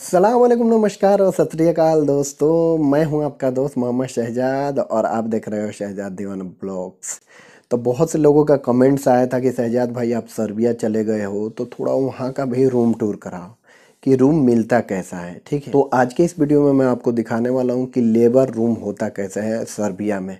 असलम नमस्कार और सत दोस्तों मैं हूं आपका दोस्त मोहम्मद शहजाद और आप देख रहे हो शहजाद दीवान ब्लॉग्स तो बहुत से लोगों का कमेंट्स आया था कि शहजाद भाई आप सर्बिया चले गए हो तो थोड़ा वहाँ का भी रूम टूर कराओ कि रूम मिलता कैसा है ठीक है तो आज के इस वीडियो में मैं आपको दिखाने वाला हूँ कि लेबर रूम होता कैसा है सर्बिया में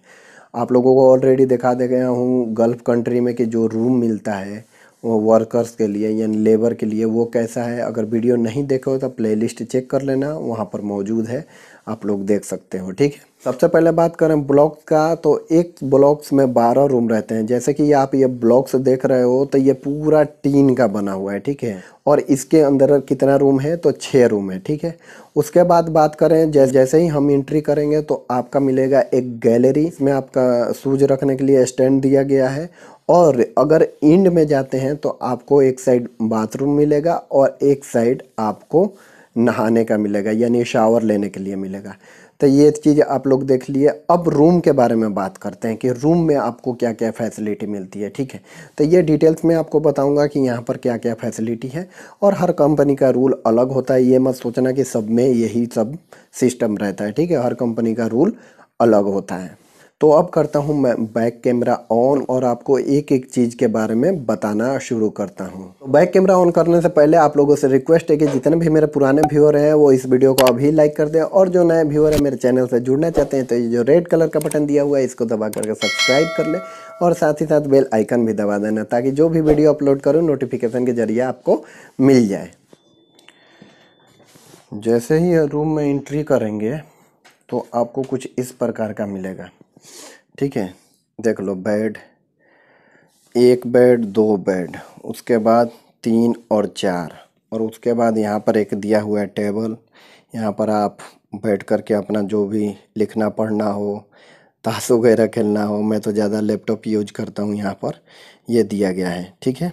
आप लोगों को ऑलरेडी दिखा दे गया हूँ गल्फ़ कंट्री में कि जो रूम मिलता है वर्कर्स के लिए यानी लेबर के लिए वो कैसा है अगर वीडियो नहीं देखे हो तो प्लेलिस्ट चेक कर लेना वहाँ पर मौजूद है आप लोग देख सकते हो ठीक है सबसे पहले बात करें ब्लॉक्स का तो एक ब्लॉक्स में बारह रूम रहते हैं जैसे कि आप ये ब्लॉक्स देख रहे हो तो ये पूरा टीन का बना हुआ है ठीक है और इसके अंदर कितना रूम है तो छः रूम है ठीक है उसके बाद बात करें जैसे जैसे ही हम इंट्री करेंगे तो आपका मिलेगा एक गैलरी इसमें आपका सूज रखने के लिए स्टैंड दिया गया है और अगर इंड में जाते हैं तो आपको एक साइड बाथरूम मिलेगा और एक साइड आपको नहाने का मिलेगा यानी शावर लेने के लिए मिलेगा तो ये चीज़ आप लोग देख लिए अब रूम के बारे में बात करते हैं कि रूम में आपको क्या क्या फैसिलिटी मिलती है ठीक है तो ये डिटेल्स में आपको बताऊंगा कि यहाँ पर क्या क्या फैसिलिटी है और हर कंपनी का रूल अलग होता है ये मत सोचना कि सब में यही सब सिस्टम रहता है ठीक है हर कंपनी का रूल अलग होता है तो अब करता हूँ मैं बैक कैमरा ऑन और आपको एक एक चीज़ के बारे में बताना शुरू करता हूँ तो बैक कैमरा ऑन करने से पहले आप लोगों से रिक्वेस्ट है कि जितने भी मेरे पुराने व्यूअर हैं वो इस वीडियो को अभी लाइक कर दें और जो नए व्यूअर है मेरे चैनल से जुड़ना चाहते हैं तो ये जो रेड कलर का बटन दिया हुआ है इसको दबा करके सब्सक्राइब कर लें और साथ ही साथ बेल आइकन भी दबा देना ताकि जो भी वीडियो अपलोड करूँ नोटिफिकेशन के जरिए आपको मिल जाए जैसे ही रूम में एंट्री करेंगे तो आपको कुछ इस प्रकार का मिलेगा ठीक है देख लो बेड एक बेड दो बेड उसके बाद तीन और चार और उसके बाद यहाँ पर एक दिया हुआ है टेबल यहाँ पर आप बैठ कर के अपना जो भी लिखना पढ़ना हो ताश वगैरह खेलना हो मैं तो ज़्यादा लैपटॉप यूज करता हूँ यहाँ पर यह दिया गया है ठीक है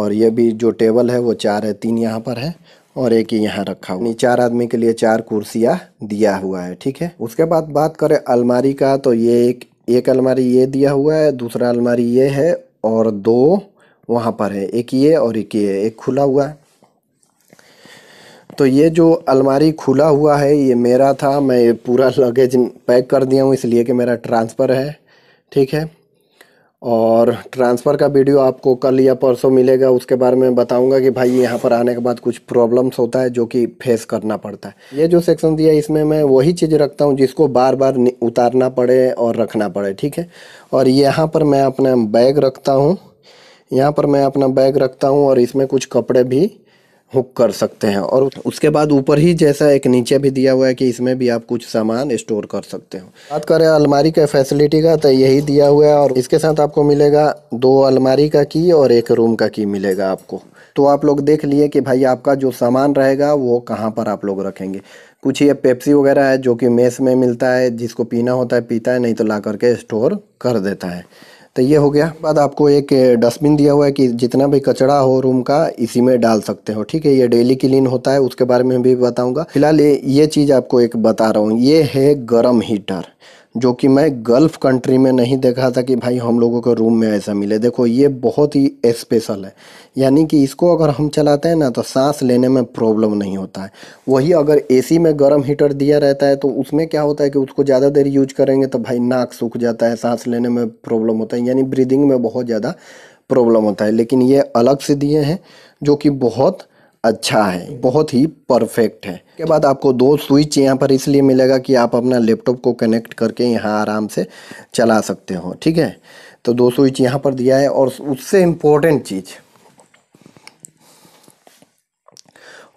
और यह भी जो टेबल है वो चार है तीन यहाँ पर है और एक ही यहाँ रखा हुआ चार आदमी के लिए चार कुर्सियाँ दिया हुआ है ठीक है उसके बाद बात करें अलमारी का तो ये एक एक अलमारी ये दिया हुआ है दूसरा अलमारी ये है और दो वहाँ पर है एक ये और एक ये एक खुला हुआ है तो ये जो अलमारी खुला हुआ है ये मेरा था मैं पूरा लगेज पैक कर दिया हूँ इसलिए कि मेरा ट्रांसफ़र है ठीक है और ट्रांसफ़र का वीडियो आपको कल या परसों मिलेगा उसके बारे में बताऊंगा कि भाई यहाँ पर आने के बाद कुछ प्रॉब्लम्स होता है जो कि फेस करना पड़ता है ये जो सेक्शन दिया है इसमें मैं वही चीज़ रखता हूँ जिसको बार बार उतारना पड़े और रखना पड़े ठीक है और यहाँ पर मैं अपना बैग रखता हूँ यहाँ पर मैं अपना बैग रखता हूँ और इसमें कुछ कपड़े भी हुक कर सकते हैं और उसके बाद ऊपर ही जैसा एक नीचे भी दिया हुआ है कि इसमें भी आप कुछ सामान स्टोर कर सकते हो बात करें अलमारी का फैसिलिटी का तो यही दिया हुआ है और इसके साथ आपको मिलेगा दो अलमारी का की और एक रूम का की मिलेगा आपको तो आप लोग देख लिए कि भाई आपका जो सामान रहेगा वो कहाँ पर आप लोग रखेंगे कुछ ये पेप्सी वगैरह है जो कि मेस में मिलता है जिसको पीना होता है पीता है नहीं तो ला करके स्टोर कर देता है तो ये हो गया बाद आपको एक डस्टबिन दिया हुआ है कि जितना भी कचरा हो रूम का इसी में डाल सकते हो ठीक है ये डेली क्लीन होता है उसके बारे में भी बताऊंगा फिलहाल ये चीज़ आपको एक बता रहा हूँ ये है गर्म हीटर जो कि मैं गल्फ कंट्री में नहीं देखा था कि भाई हम लोगों के रूम में ऐसा मिले देखो ये बहुत ही स्पेशल है यानी कि इसको अगर हम चलाते हैं ना तो सांस लेने में प्रॉब्लम नहीं होता है वही अगर एसी में गर्म हीटर दिया रहता है तो उसमें क्या होता है कि उसको ज़्यादा देर यूज करेंगे तो भाई नाक सूख जाता है सांस लेने में प्रॉब्लम होता है यानी ब्रीदिंग में बहुत ज़्यादा प्रॉब्लम होता है लेकिन ये अलग से दिए हैं जो कि बहुत अच्छा है बहुत ही परफेक्ट है के बाद आपको दो स्विच यहाँ पर इसलिए मिलेगा कि आप अपना लैपटॉप को कनेक्ट करके यहाँ आराम से चला सकते हो ठीक है तो दो स्विच यहाँ पर दिया है और उससे इम्पोर्टेंट चीज़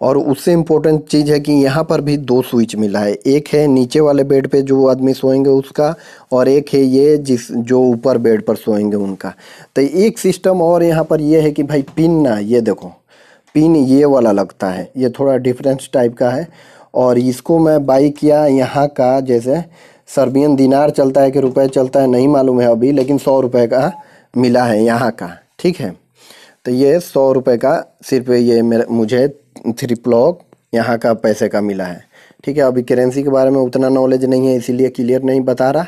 और उससे इम्पोर्टेंट चीज़ है कि यहाँ पर भी दो स्विच मिला है एक है नीचे वाले बेड पे जो आदमी सोएंगे उसका और एक है ये जिस जो ऊपर बेड पर सोएंगे उनका तो एक सिस्टम और यहाँ पर यह है कि भाई पिन ना ये देखो पिन ये वाला लगता है ये थोड़ा डिफरेंस टाइप का है और इसको मैं बाई किया यहाँ का जैसे सर्बियन दिनार चलता है कि रुपए चलता है नहीं मालूम है अभी लेकिन सौ रुपये का मिला है यहाँ का ठीक है तो ये सौ रुपये का सिर्फ ये मेरे मुझे थ्री प्लॉक यहाँ का पैसे का मिला है ठीक है अभी करेंसी के बारे में उतना नॉलेज नहीं है इसीलिए क्लियर नहीं बता रहा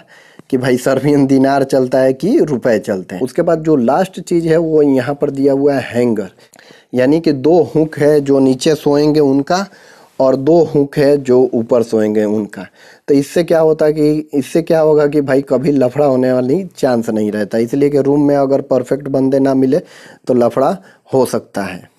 कि भाई सर्बियन दिनार चलता है कि रुपए चलते हैं उसके बाद जो लास्ट चीज़ है वो यहाँ पर दिया हुआ है हैंगर यानी कि दो हुक है जो नीचे सोएंगे उनका और दो हुक है जो ऊपर सोएंगे उनका तो इससे क्या होता कि इससे क्या होगा कि भाई कभी लफड़ा होने वाली चांस नहीं रहता इसलिए कि रूम में अगर परफेक्ट बंदे ना मिले तो लफड़ा हो सकता है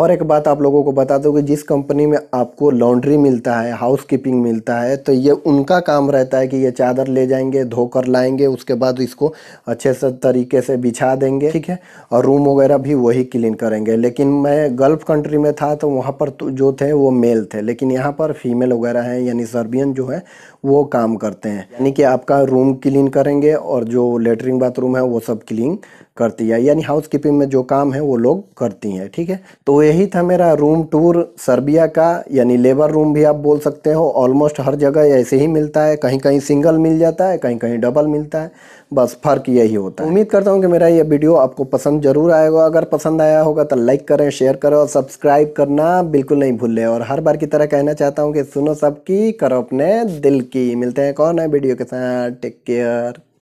और एक बात आप लोगों को बता दूँ कि जिस कंपनी में आपको लॉन्ड्री मिलता है हाउस कीपिंग मिलता है तो ये उनका काम रहता है कि ये चादर ले जाएंगे धोकर लाएंगे उसके बाद इसको अच्छे से तरीके से बिछा देंगे ठीक है और रूम वगैरह भी वही क्लीन करेंगे लेकिन मैं गल्फ़ कंट्री में था तो वहाँ पर तो जो थे वो मेल थे लेकिन यहाँ पर फीमेल वगैरह हैं यानी सर्बियन जो है वो काम करते हैं यानी कि आपका रूम क्लीन करेंगे और जो लेटरिन बाथरूम है वो सब क्लीन करती है यानी हाउस कीपिंग में जो काम है वो लोग करती हैं ठीक है तो यही था मेरा रूम टूर सर्बिया का यानी लेबर रूम भी आप बोल सकते हो ऑलमोस्ट हर जगह ऐसे ही मिलता है कहीं कहीं सिंगल मिल जाता है कहीं कहीं डबल मिलता है बस फ़र्क यही होता है उम्मीद करता हूँ कि मेरा ये वीडियो आपको पसंद जरूर आएगा अगर पसंद आया होगा तो लाइक करें शेयर करें और सब्सक्राइब करना बिल्कुल नहीं भूलें और हर बार की तरह कहना चाहता हूँ कि सुनो सबकी करो अपने दिल की मिलते हैं कौन है वीडियो के साथ टेक केयर